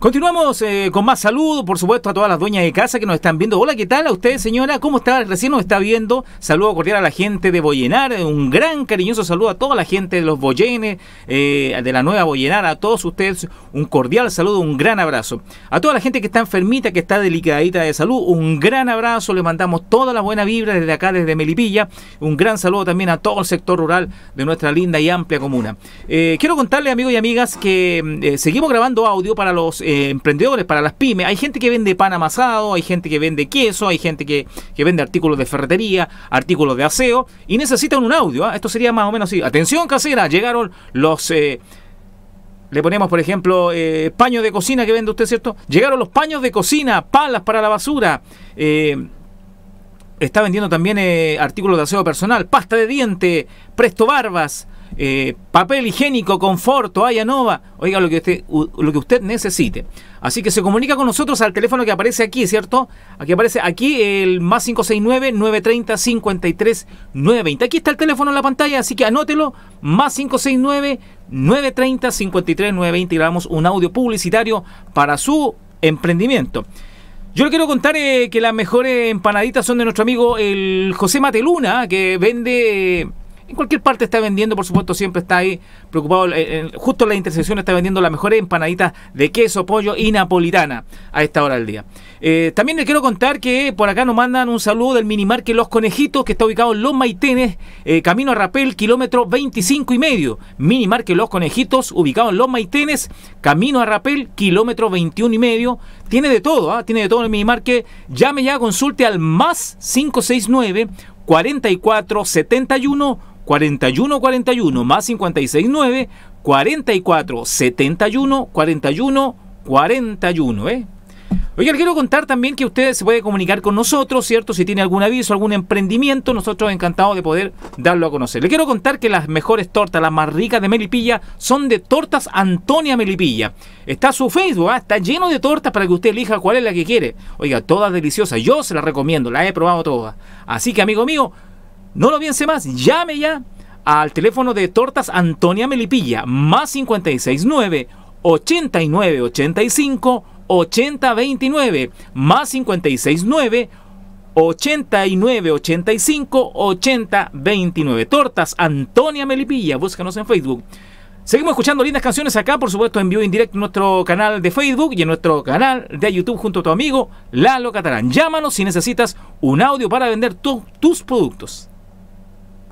Continuamos eh, con más saludos, por supuesto, a todas las dueñas de casa que nos están viendo. Hola, ¿qué tal? A ustedes señora, ¿cómo está? Recién nos está viendo. Saludo cordial a la gente de Boyenar. Un gran cariñoso saludo a toda la gente de los Boyenes, eh, de la nueva Boyenar. A todos ustedes, un cordial saludo, un gran abrazo. A toda la gente que está enfermita, que está delicadita de salud, un gran abrazo. Le mandamos todas las buena vibra desde acá, desde Melipilla. Un gran saludo también a todo el sector rural de nuestra linda y amplia comuna. Eh, quiero contarle, amigos y amigas, que mm, seguimos grabando audio para los eh, emprendedores, para las pymes. Hay gente que vende pan amasado, hay gente que vende queso, hay gente que, vende artículos de ferretería, artículos de aseo y necesitan un audio. ¿ah? Esto sería más o menos así. Atención casera, llegaron los... Eh, le ponemos, por ejemplo, eh, paños de cocina que vende usted, ¿cierto? Llegaron los paños de cocina, palas para la basura. está vendiendo también artículos de aseo personal, pasta de diente, presto barbas, eh, papel higiénico, confort, toalla nova, oiga lo que, usted, lo que usted necesite. Así que se comunica con nosotros al teléfono que aparece aquí, ¿cierto? Aquí aparece aquí el más 569 930 53 Aquí está el teléfono en la pantalla, así que anótelo, más 569-930-53-920 y grabamos un audio publicitario para su emprendimiento. Yo le quiero contar eh, que las mejores empanaditas son de nuestro amigo el José Mateluna, que vende eh, en cualquier parte está vendiendo, por supuesto, siempre está ahí preocupado, eh, eh, justo en la intersección está vendiendo las mejores empanaditas de queso, pollo y napolitana a esta hora del día. Eh, también les quiero contar que por acá nos mandan un saludo del minimarque Los Conejitos, que está ubicado en Los Maitenes, camino a Rapel, kilómetro 25 y medio. Minimarque Los Conejitos, ubicado en Los Maitenes, camino a Rapel, kilómetro 21 y medio. Tiene de todo, ¿ah? tiene de todo el minimarque. Llame ya, consulte al más 569 4471 4141 más 569 4471 41 ¿eh? Oiga, quiero contar también que usted se puede comunicar con nosotros, ¿cierto? Si tiene algún aviso, algún emprendimiento, nosotros encantados de poder darlo a conocer. Le quiero contar que las mejores tortas, las más ricas de Melipilla, son de Tortas Antonia Melipilla. Está su Facebook, ¿ah? está lleno de tortas para que usted elija cuál es la que quiere. Oiga, todas deliciosas, yo se las recomiendo, las he probado todas. Así que, amigo mío, no lo piense más, llame ya al teléfono de Tortas Antonia Melipilla, más 569 8985 8029, más 569 8985 8029. Tortas Antonia Melipilla, búscanos en Facebook. Seguimos escuchando lindas canciones acá, por supuesto, en vivo en directo en nuestro canal de Facebook y en nuestro canal de YouTube junto a tu amigo Lalo Catarán. Llámanos si necesitas un audio para vender tus productos.